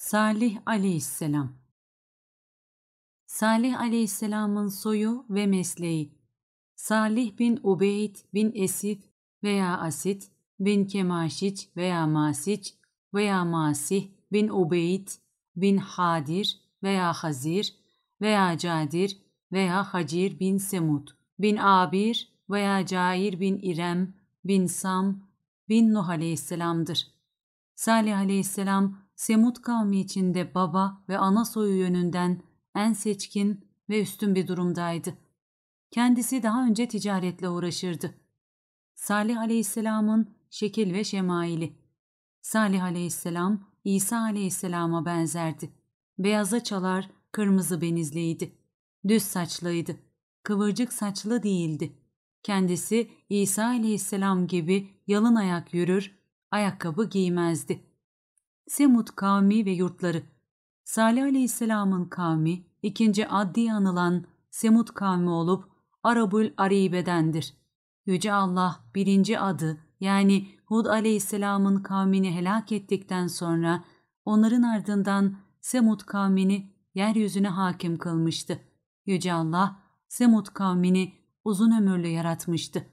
Salih aleyhisselam Salih aleyhisselamın soyu ve mesleği Salih bin Ubeyd bin Esif veya Asit bin Kemaşiç veya Masiç veya Masih bin Ubeyd bin Hadir veya Hazir veya Cadir veya Hacir bin Semud bin Abir veya Cair bin İrem bin Sam bin Nuh aleyhisselamdır. Salih aleyhisselam Semut kavmi içinde baba ve ana soyu yönünden en seçkin ve üstün bir durumdaydı. Kendisi daha önce ticaretle uğraşırdı. Salih Aleyhisselam'ın şekil ve şemaili. Salih Aleyhisselam İsa Aleyhisselam'a benzerdi. Beyaza çalar, kırmızı benizliydi. Düz saçlıydı. Kıvırcık saçlı değildi. Kendisi İsa Aleyhisselam gibi yalın ayak yürür, ayakkabı giymezdi.'' Semud kavmi ve yurtları. Salih Aleyhisselam'ın kavmi, ikinci addi anılan Semud kavmi olup Arabul Aribe'dendir. Yüce Allah birinci adı yani Hud Aleyhisselam'ın kavmini helak ettikten sonra onların ardından Semud kavmini yeryüzüne hakim kılmıştı. Yüce Allah Semud kavmini uzun ömürlü yaratmıştı.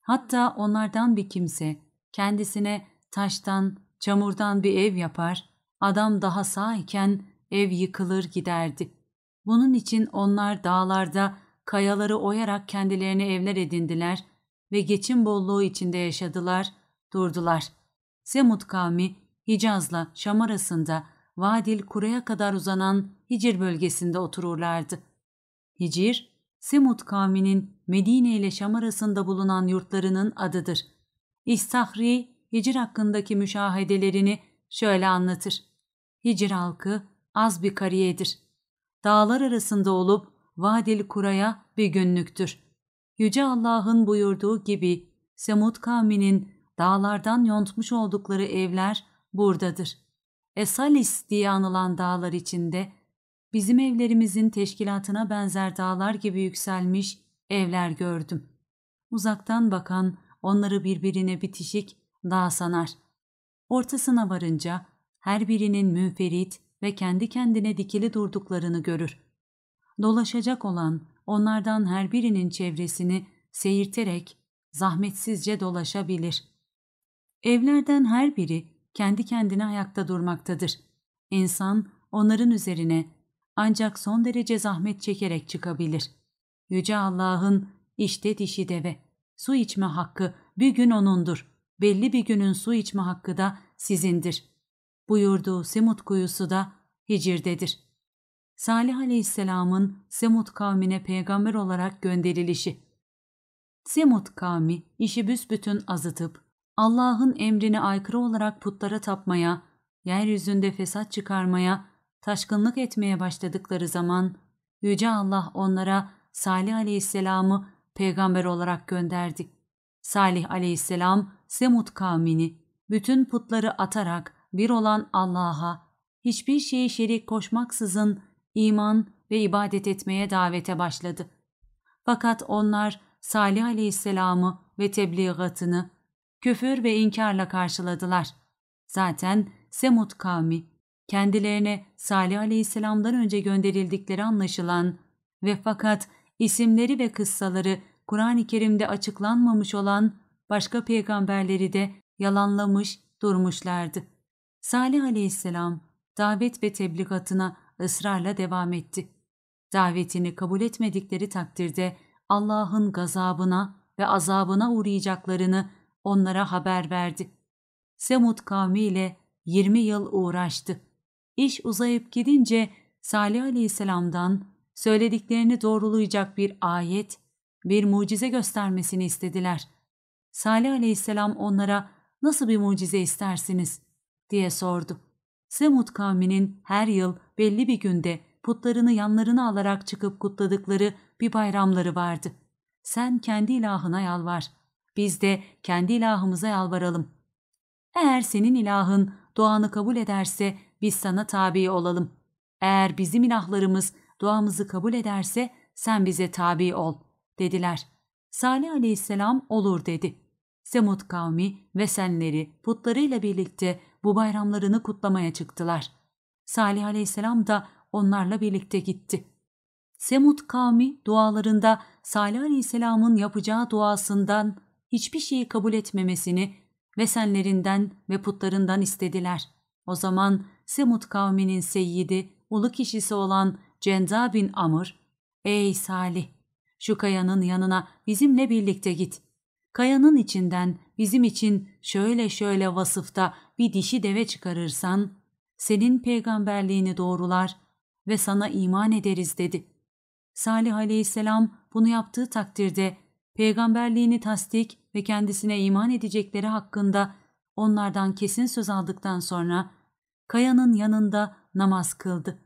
Hatta onlardan bir kimse kendisine taştan Çamurdan bir ev yapar, adam daha sağ iken ev yıkılır giderdi. Bunun için onlar dağlarda kayaları oyarak kendilerine evler edindiler ve geçim bolluğu içinde yaşadılar, durdular. Semut kavmi Hicaz'la Şam arasında Vadil Kure'ye kadar uzanan Hicir bölgesinde otururlardı. Hicir, Semut kavminin Medine ile Şam arasında bulunan yurtlarının adıdır. İstahri Hicir hakkındaki müşahedelerini şöyle anlatır. Hicir halkı az bir kariyedir. Dağlar arasında olup Vadil Kura'ya bir günlüktür. Yüce Allah'ın buyurduğu gibi Semud kavminin dağlardan yontmuş oldukları evler buradadır. Esalis diye anılan dağlar içinde bizim evlerimizin teşkilatına benzer dağlar gibi yükselmiş evler gördüm. Uzaktan bakan onları birbirine bitişik daha sanar. Ortasına varınca her birinin münferit ve kendi kendine dikili durduklarını görür. Dolaşacak olan onlardan her birinin çevresini seyirterek zahmetsizce dolaşabilir. Evlerden her biri kendi kendine ayakta durmaktadır. İnsan onların üzerine ancak son derece zahmet çekerek çıkabilir. Yüce Allah'ın işte dişi deve, su içme hakkı bir gün O'nundur belli bir günün su içme hakkı da sizindir. Buyurduğu Semut kuyusu da Hicir'dedir. Salih Aleyhisselam'ın Semut kavmine peygamber olarak gönderilişi. Semut kavmi işi büsbütün azıtıp, Allah'ın emrini aykırı olarak putlara tapmaya, yeryüzünde fesat çıkarmaya, taşkınlık etmeye başladıkları zaman Yüce Allah onlara Salih Aleyhisselam'ı peygamber olarak gönderdi. Salih aleyhisselam Semut kavmini bütün putları atarak bir olan Allah'a hiçbir şeyi şerik koşmaksızın iman ve ibadet etmeye davete başladı. Fakat onlar Salih aleyhisselamı ve tebliğatını küfür ve inkarla karşıladılar. Zaten Semut kavmi kendilerine Salih aleyhisselamdan önce gönderildikleri anlaşılan ve fakat isimleri ve kıssaları Kur'an-ı Kerim'de açıklanmamış olan başka peygamberleri de yalanlamış durmuşlardı. Salih aleyhisselam davet ve tebligatına ısrarla devam etti. Davetini kabul etmedikleri takdirde Allah'ın gazabına ve azabına uğrayacaklarını onlara haber verdi. Semud kavmiyle 20 yıl uğraştı. İş uzayıp gidince Salih aleyhisselamdan söylediklerini doğrulayacak bir ayet bir mucize göstermesini istediler. Salih aleyhisselam onlara nasıl bir mucize istersiniz diye sordu. Semud kavminin her yıl belli bir günde putlarını yanlarına alarak çıkıp kutladıkları bir bayramları vardı. Sen kendi ilahına yalvar. Biz de kendi ilahımıza yalvaralım. Eğer senin ilahın duanı kabul ederse biz sana tabi olalım. Eğer bizim ilahlarımız duamızı kabul ederse sen bize tabi ol dediler. Salih aleyhisselam olur dedi. Semud kavmi ve senleri putlarıyla birlikte bu bayramlarını kutlamaya çıktılar. Salih aleyhisselam da onlarla birlikte gitti. Semud kavmi dualarında Salih aleyhisselamın yapacağı duasından hiçbir şeyi kabul etmemesini ve senlerinden ve putlarından istediler. O zaman Semud kavminin seyyidi, ulu kişisi olan Cenda bin Amr, ''Ey Salih, şu kayanın yanına bizimle birlikte git. Kayanın içinden bizim için şöyle şöyle vasıfta bir dişi deve çıkarırsan, senin peygamberliğini doğrular ve sana iman ederiz dedi. Salih aleyhisselam bunu yaptığı takdirde peygamberliğini tasdik ve kendisine iman edecekleri hakkında onlardan kesin söz aldıktan sonra kayanın yanında namaz kıldı.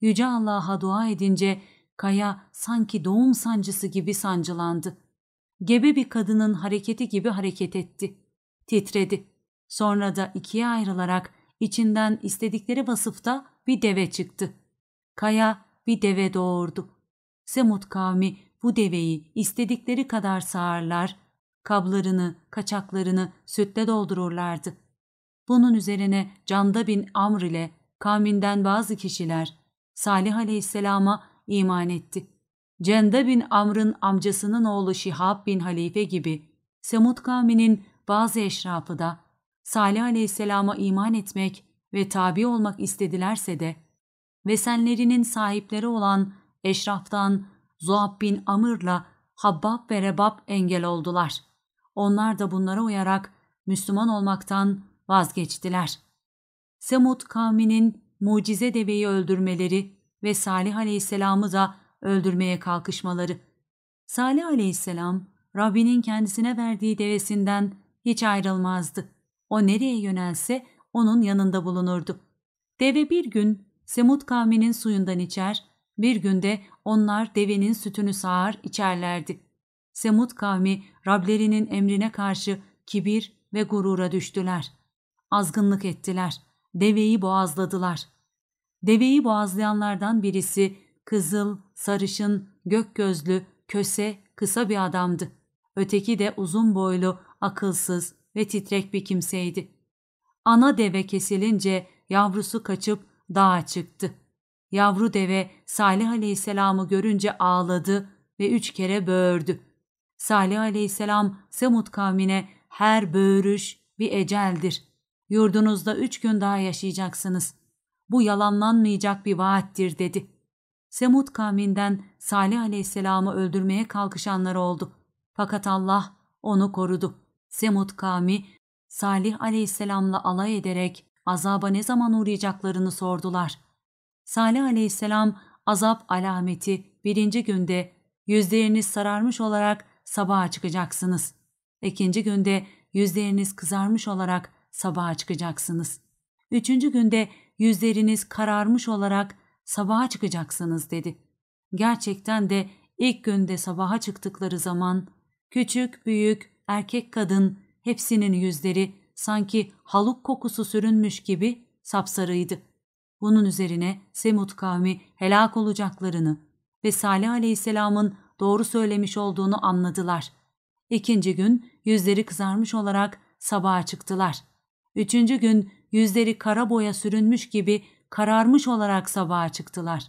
Yüce Allah'a dua edince Kaya sanki doğum sancısı gibi sancılandı. Gebe bir kadının hareketi gibi hareket etti. Titredi. Sonra da ikiye ayrılarak içinden istedikleri vasıfta bir deve çıktı. Kaya bir deve doğurdu. Semut kavmi bu deveyi istedikleri kadar sağırlar, kablarını, kaçaklarını sütle doldururlardı. Bunun üzerine Canda bin Amr ile kavminden bazı kişiler Salih aleyhisselama iman etti. Cende bin Amr'ın amcasının oğlu Şihab bin Halife gibi Semud kavminin bazı eşrafı da Salih aleyhisselama iman etmek ve tabi olmak istedilerse de Vesenlerinin sahipleri olan eşraftan Zuhab bin Amr'la Habbab ve Rebab engel oldular. Onlar da bunlara uyarak Müslüman olmaktan vazgeçtiler. Semud kavminin mucize deveyi öldürmeleri ve Salih aleyhisselamı da öldürmeye kalkışmaları. Salih aleyhisselam Rabbinin kendisine verdiği devesinden hiç ayrılmazdı. O nereye yönelse onun yanında bulunurdu. Deve bir gün Semut kavminin suyundan içer, bir günde onlar devenin sütünü sağar içerlerdi. Semut kavmi Rablerinin emrine karşı kibir ve gurura düştüler. Azgınlık ettiler, deveyi boğazladılar. Deveyi boğazlayanlardan birisi kızıl, sarışın, gök gözlü, köse, kısa bir adamdı. Öteki de uzun boylu, akılsız ve titrek bir kimseydi. Ana deve kesilince yavrusu kaçıp dağa çıktı. Yavru deve Salih Aleyhisselam'ı görünce ağladı ve üç kere böğürdü. Salih Aleyhisselam Semut kavmine her böğürüş bir eceldir. Yurdunuzda üç gün daha yaşayacaksınız. Bu yalanlanmayacak bir vaattir dedi. Semud kavminden Salih aleyhisselamı öldürmeye kalkışanlar oldu. Fakat Allah onu korudu. Semud kavmi Salih aleyhisselamla alay ederek azaba ne zaman uğrayacaklarını sordular. Salih aleyhisselam azap alameti birinci günde yüzleriniz sararmış olarak sabaha çıkacaksınız. İkinci günde yüzleriniz kızarmış olarak sabaha çıkacaksınız. Üçüncü günde yüzleriniz kararmış olarak sabaha çıkacaksınız dedi. Gerçekten de ilk günde sabaha çıktıkları zaman küçük, büyük, erkek, kadın hepsinin yüzleri sanki haluk kokusu sürünmüş gibi sapsarıydı. Bunun üzerine Semut kavmi helak olacaklarını ve Salih Aleyhisselam'ın doğru söylemiş olduğunu anladılar. İkinci gün yüzleri kızarmış olarak sabaha çıktılar.'' Üçüncü gün yüzleri kara boya sürünmüş gibi kararmış olarak sabaha çıktılar.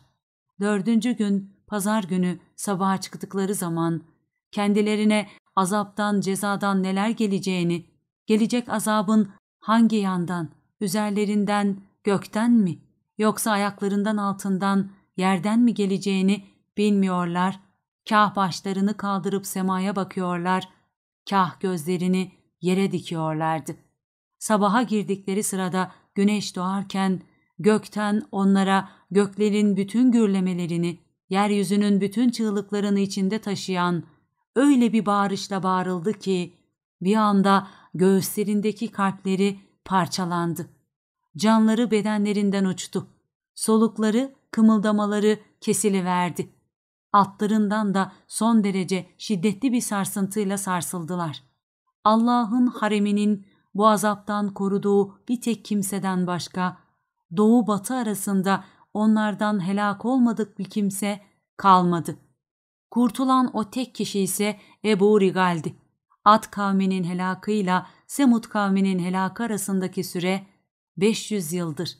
Dördüncü gün pazar günü sabaha çıktıkları zaman kendilerine azaptan cezadan neler geleceğini, gelecek azabın hangi yandan, üzerlerinden, gökten mi yoksa ayaklarından altından, yerden mi geleceğini bilmiyorlar. Kah başlarını kaldırıp semaya bakıyorlar, kah gözlerini yere dikiyorlardı sabaha girdikleri sırada güneş doğarken gökten onlara göklerin bütün gürlemelerini, yeryüzünün bütün çığlıklarını içinde taşıyan öyle bir bağırışla bağırıldı ki bir anda göğüslerindeki kalpleri parçalandı. Canları bedenlerinden uçtu. Solukları, kımıldamaları kesiliverdi. Altlarından da son derece şiddetli bir sarsıntıyla sarsıldılar. Allah'ın hareminin bu azaptan koruduğu bir tek kimseden başka, doğu batı arasında onlardan helak olmadık bir kimse kalmadı. Kurtulan o tek kişi ise Ebu Rigal'di. At kavminin helakıyla Semut kavminin helakı arasındaki süre 500 yıldır.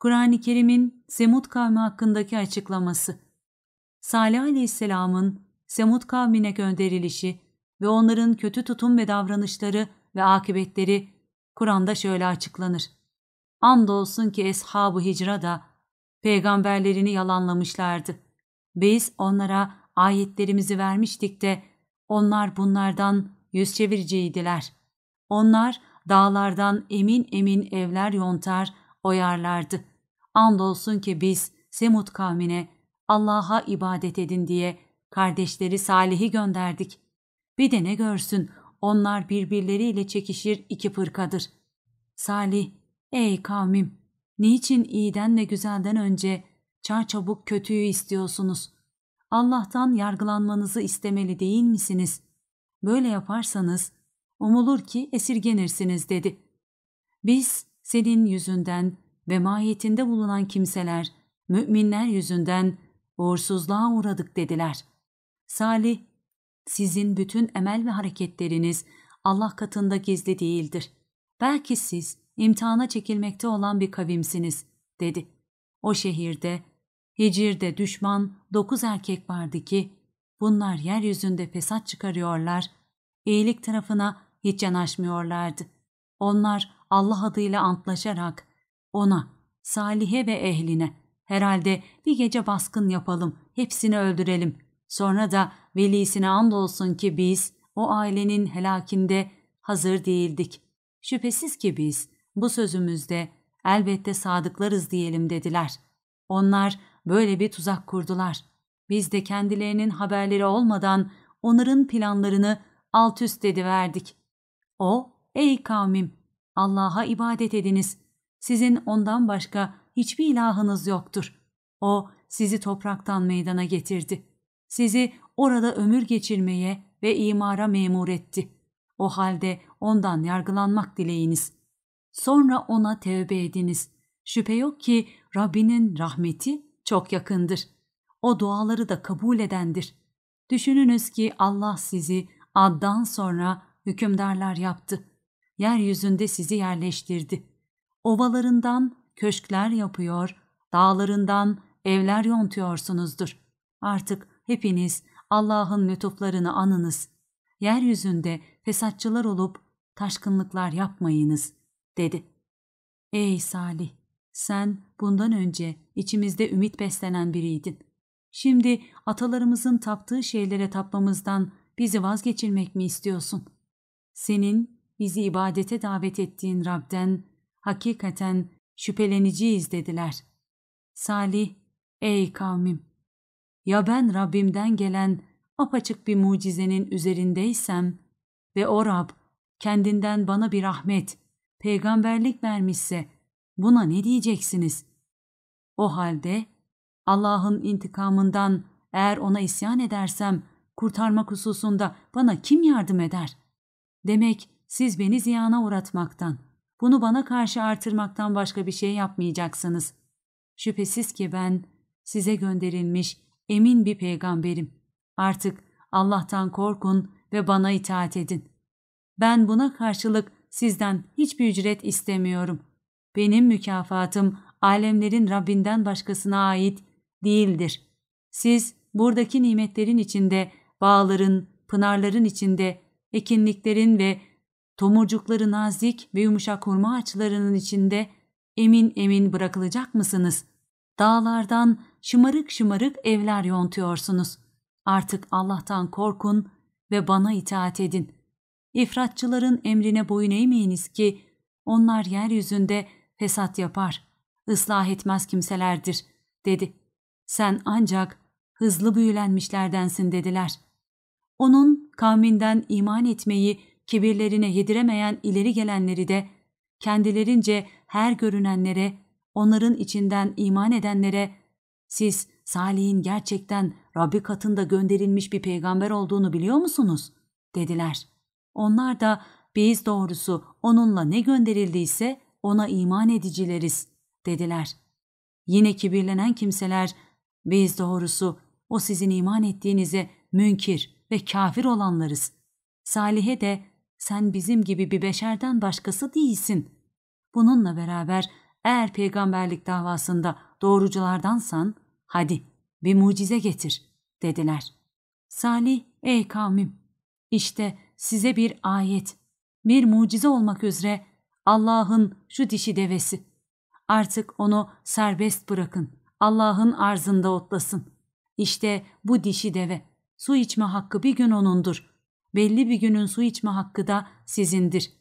Kur'an-ı Kerim'in Semut kavmi hakkındaki açıklaması, Salih Aleyhisselam'ın Semud kavmine gönderilişi ve onların kötü tutum ve davranışları ve akıbetleri Kur'an'da şöyle açıklanır. Andolsun ki eshab-ı hicra da peygamberlerini yalanlamışlardı. Biz onlara ayetlerimizi vermiştik de onlar bunlardan yüz çeviriciydiler. Onlar dağlardan emin emin evler yontar, oyarlardı. Andolsun ki biz semut kavmine Allah'a ibadet edin diye kardeşleri Salih'i gönderdik. Bir de ne görsün onlar birbirleriyle çekişir iki fırkadır. Salih, ey kavmim, niçin iyiden ve güzelden önce çarçabuk kötüyü istiyorsunuz? Allah'tan yargılanmanızı istemeli değil misiniz? Böyle yaparsanız umulur ki esirgenirsiniz dedi. Biz senin yüzünden ve mahiyetinde bulunan kimseler, müminler yüzünden uğursuzluğa uğradık dediler. Salih sizin bütün emel ve hareketleriniz Allah katında gizli değildir. Belki siz imtihana çekilmekte olan bir kavimsiniz, dedi. O şehirde, Hicir'de düşman dokuz erkek vardı ki, bunlar yeryüzünde fesat çıkarıyorlar, iyilik tarafına hiç yanaşmıyorlardı. Onlar Allah adıyla antlaşarak, ona, Salih'e ve ehline, herhalde bir gece baskın yapalım, hepsini öldürelim, sonra da velisine andolsun ki biz o ailenin helakinde hazır değildik. Şüphesiz ki biz bu sözümüzde elbette sadıklarız diyelim dediler. Onlar böyle bir tuzak kurdular. Biz de kendilerinin haberleri olmadan onların planlarını alt üst ediverdik. O, ey kavmim, Allah'a ibadet ediniz. Sizin ondan başka hiçbir ilahınız yoktur. O, sizi topraktan meydana getirdi. Sizi orada ömür geçirmeye ve imara memur etti. O halde ondan yargılanmak dileğiniz. Sonra ona tevbe ediniz. Şüphe yok ki Rabbinin rahmeti çok yakındır. O duaları da kabul edendir. Düşününüz ki Allah sizi addan sonra hükümdarlar yaptı. Yeryüzünde sizi yerleştirdi. Ovalarından köşkler yapıyor, dağlarından evler yontuyorsunuzdur. Artık Hepiniz Allah'ın lütuflarını anınız. Yeryüzünde fesatçılar olup taşkınlıklar yapmayınız, dedi. Ey Salih! Sen bundan önce içimizde ümit beslenen biriydin. Şimdi atalarımızın taptığı şeylere tapmamızdan bizi vazgeçirmek mi istiyorsun? Senin bizi ibadete davet ettiğin Rab'den hakikaten şüpheleniciyiz dediler. Salih, ey kavmim! ya ben Rabbimden gelen apaçık bir mucizenin üzerindeysem ve o Rab kendinden bana bir rahmet, peygamberlik vermişse buna ne diyeceksiniz? O halde Allah'ın intikamından eğer ona isyan edersem kurtarmak hususunda bana kim yardım eder? Demek siz beni ziyana uğratmaktan, bunu bana karşı artırmaktan başka bir şey yapmayacaksınız. Şüphesiz ki ben size gönderilmiş emin bir peygamberim. Artık Allah'tan korkun ve bana itaat edin. Ben buna karşılık sizden hiçbir ücret istemiyorum. Benim mükafatım alemlerin Rabbinden başkasına ait değildir. Siz buradaki nimetlerin içinde, bağların, pınarların içinde, ekinliklerin ve tomurcukları nazik ve yumuşak hurma ağaçlarının içinde emin emin bırakılacak mısınız?'' Dağlardan şımarık şımarık evler yontuyorsunuz. Artık Allah'tan korkun ve bana itaat edin. İfratçıların emrine boyun eğmeyiniz ki onlar yeryüzünde fesat yapar, ıslah etmez kimselerdir, dedi. Sen ancak hızlı büyülenmişlerdensin dediler. Onun kavminden iman etmeyi kibirlerine yediremeyen ileri gelenleri de kendilerince her görünenlere onların içinden iman edenlere siz Salih'in gerçekten Rabbi katında gönderilmiş bir peygamber olduğunu biliyor musunuz? dediler. Onlar da biz doğrusu onunla ne gönderildiyse ona iman edicileriz dediler. Yine kibirlenen kimseler biz doğrusu o sizin iman ettiğinize münkir ve kafir olanlarız. Salih'e de sen bizim gibi bir beşerden başkası değilsin. Bununla beraber eğer peygamberlik davasında doğruculardansan hadi bir mucize getir dediler. Salih ey kavmim işte size bir ayet bir mucize olmak üzere Allah'ın şu dişi devesi. Artık onu serbest bırakın. Allah'ın arzında otlasın. İşte bu dişi deve. Su içme hakkı bir gün onundur. Belli bir günün su içme hakkı da sizindir.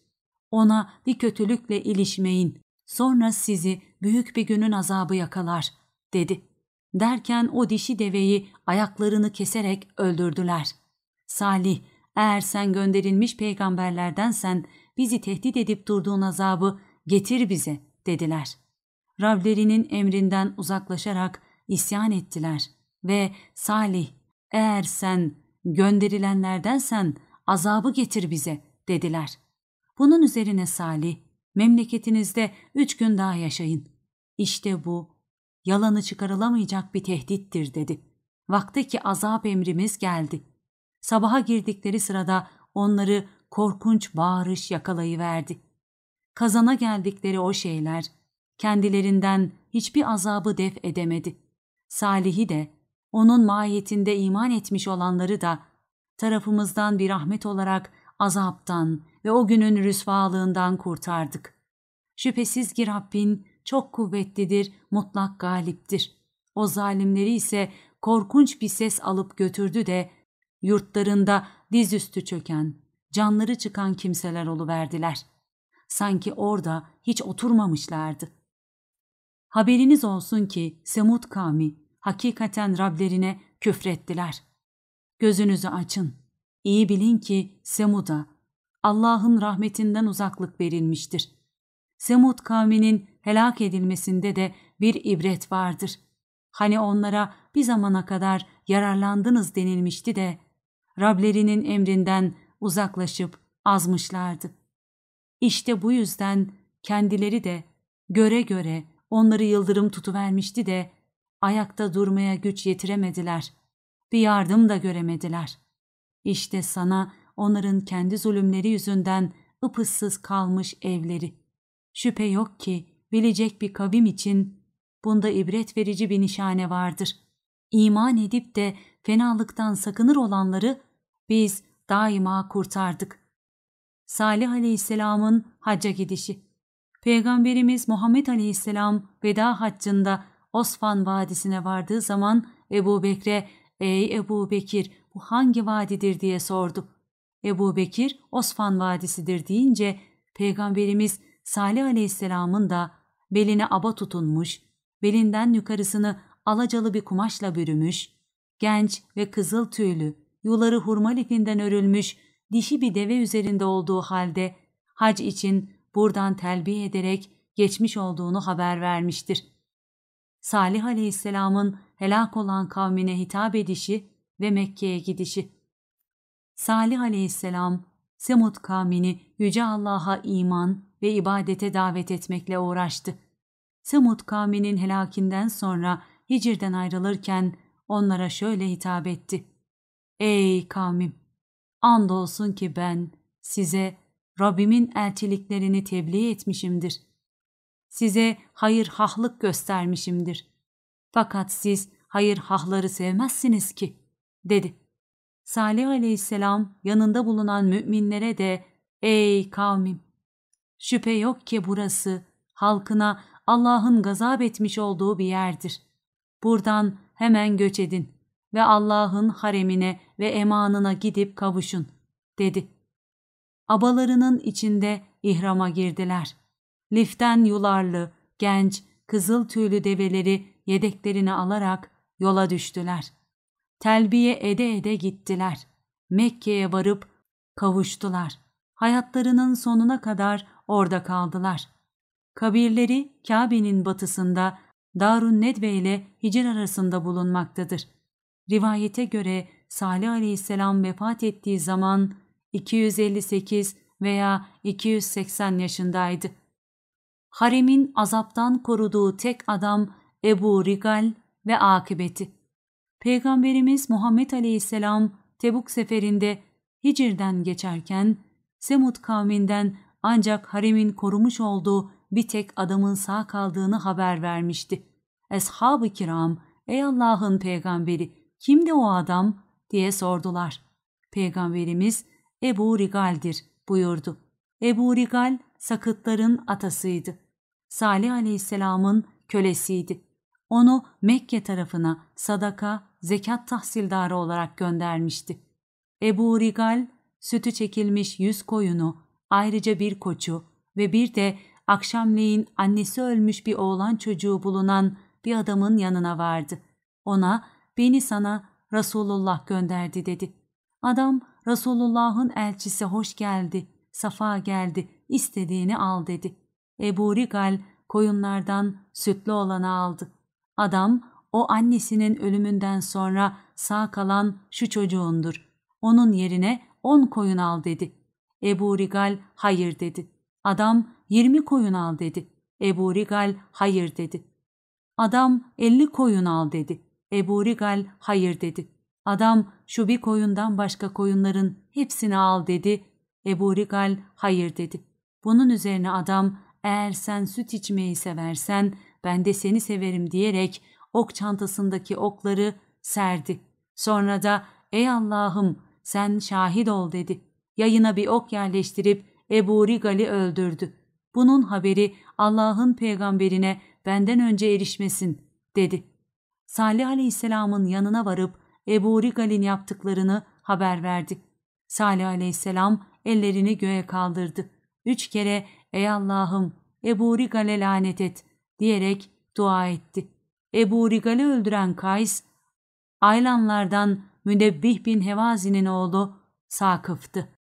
Ona bir kötülükle ilişmeyin. Sonra sizi büyük bir günün azabı yakalar, dedi. Derken o dişi deveyi ayaklarını keserek öldürdüler. Salih, eğer sen gönderilmiş peygamberlerdensen bizi tehdit edip durduğun azabı getir bize, dediler. Rablerinin emrinden uzaklaşarak isyan ettiler ve Salih, eğer sen gönderilenlerdensen azabı getir bize, dediler. Bunun üzerine Salih, Memleketinizde üç gün daha yaşayın. İşte bu, yalanı çıkarılamayacak bir tehdittir dedi. Vakti ki azap emrimiz geldi. Sabaha girdikleri sırada onları korkunç bağırış yakalayıverdi. Kazana geldikleri o şeyler, kendilerinden hiçbir azabı def edemedi. Salih'i de, onun mahiyetinde iman etmiş olanları da, tarafımızdan bir rahmet olarak azaptan ve o günün rüsvalığından kurtardık. Şüphesiz ki Rabbin çok kuvvetlidir, mutlak galiptir. O zalimleri ise korkunç bir ses alıp götürdü de yurtlarında dizüstü çöken, canları çıkan kimseler oluverdiler. Sanki orada hiç oturmamışlardı. Haberiniz olsun ki Semud kavmi hakikaten Rablerine küfrettiler. Gözünüzü açın.'' İyi bilin ki Semud'a Allah'ın rahmetinden uzaklık verilmiştir. Semud kavminin helak edilmesinde de bir ibret vardır. Hani onlara bir zamana kadar yararlandınız denilmişti de Rablerinin emrinden uzaklaşıp azmışlardı. İşte bu yüzden kendileri de göre göre onları yıldırım tutuvermişti de ayakta durmaya güç yetiremediler. Bir yardım da göremediler.'' İşte sana onların kendi zulümleri yüzünden ıpıssız kalmış evleri. Şüphe yok ki bilecek bir kavim için bunda ibret verici bir nişane vardır. İman edip de fenalıktan sakınır olanları biz daima kurtardık. Salih Aleyhisselam'ın hacca gidişi. Peygamberimiz Muhammed Aleyhisselam veda haccında Osman Vadisi'ne vardığı zaman Ebu Bekre, ''Ey Ebu Bekir, bu hangi vadidir diye sordu. Ebu Bekir Osman Vadisi'dir deyince Peygamberimiz Salih Aleyhisselam'ın da beline aba tutunmuş, belinden yukarısını alacalı bir kumaşla bürümüş, genç ve kızıl tüylü, yuları hurma lifinden örülmüş, dişi bir deve üzerinde olduğu halde hac için buradan telbiye ederek geçmiş olduğunu haber vermiştir. Salih Aleyhisselam'ın helak olan kavmine hitap edişi ve Mekke'ye gidişi. Salih aleyhisselam, Semud kavmini Yüce Allah'a iman ve ibadete davet etmekle uğraştı. Semud kavminin helakinden sonra Hicir'den ayrılırken onlara şöyle hitap etti. Ey kavmim! Andolsun ki ben size Rabbimin elçiliklerini tebliğ etmişimdir. Size hayır hahlık göstermişimdir. Fakat siz hayır hahları sevmezsiniz ki dedi. Salih aleyhisselam yanında bulunan müminlere de ''Ey kavmim! Şüphe yok ki burası halkına Allah'ın gazap etmiş olduğu bir yerdir. Buradan hemen göç edin ve Allah'ın haremine ve emanına gidip kavuşun.'' dedi. Abalarının içinde ihrama girdiler. Liften yularlı, genç, kızıl tüylü develeri yedeklerini alarak yola düştüler telbiye ede ede gittiler. Mekke'ye varıp kavuştular. Hayatlarının sonuna kadar orada kaldılar. Kabirleri Kabe'nin batısında Darun Nedve ile Hicr arasında bulunmaktadır. Rivayete göre Salih aleyhisselam vefat ettiği zaman 258 veya 280 yaşındaydı. Haremin azaptan koruduğu tek adam Ebu Rigal ve akıbeti. Peygamberimiz Muhammed Aleyhisselam Tebuk seferinde Hicr'den geçerken Semud kavminden ancak haremin korumuş olduğu bir tek adamın sağ kaldığını haber vermişti. Eshab-ı kiram, ey Allah'ın peygamberi, kimdi o adam diye sordular. Peygamberimiz Ebu Rigal'dir buyurdu. Ebu Rigal sakıtların atasıydı. Salih aleyhisselamın kölesiydi. Onu Mekke tarafına sadaka, zekat tahsildarı olarak göndermişti. Ebu Rigal, sütü çekilmiş yüz koyunu, ayrıca bir koçu ve bir de akşamleyin annesi ölmüş bir oğlan çocuğu bulunan bir adamın yanına vardı. Ona, beni sana Resulullah gönderdi dedi. Adam, Resulullah'ın elçisi hoş geldi, safa geldi, istediğini al dedi. Ebu Rigal koyunlardan sütlü olanı aldı. Adam o annesinin ölümünden sonra sağ kalan şu çocuğundur. Onun yerine on koyun al dedi. Ebu Rigal hayır dedi. Adam yirmi koyun al dedi. Ebu Rigal hayır dedi. Adam elli koyun al dedi. Ebu Rigal hayır dedi. Adam şu bir koyundan başka koyunların hepsini al dedi. Ebu Rigal hayır dedi. Bunun üzerine adam eğer sen süt içmeyi seversen ben de seni severim diyerek ok çantasındaki okları serdi. Sonra da ey Allah'ım sen şahit ol dedi. Yayına bir ok yerleştirip Ebu Rigal'i öldürdü. Bunun haberi Allah'ın peygamberine benden önce erişmesin dedi. Salih aleyhisselamın yanına varıp Ebu Rigal'in yaptıklarını haber verdi. Salih aleyhisselam ellerini göğe kaldırdı. Üç kere ey Allah'ım Ebu Rigal'e lanet et diyerek dua etti. Ebu Rigal'i öldüren Kays, Aylanlardan Müdebbih bin Hevazi'nin oğlu Sakıf'tı.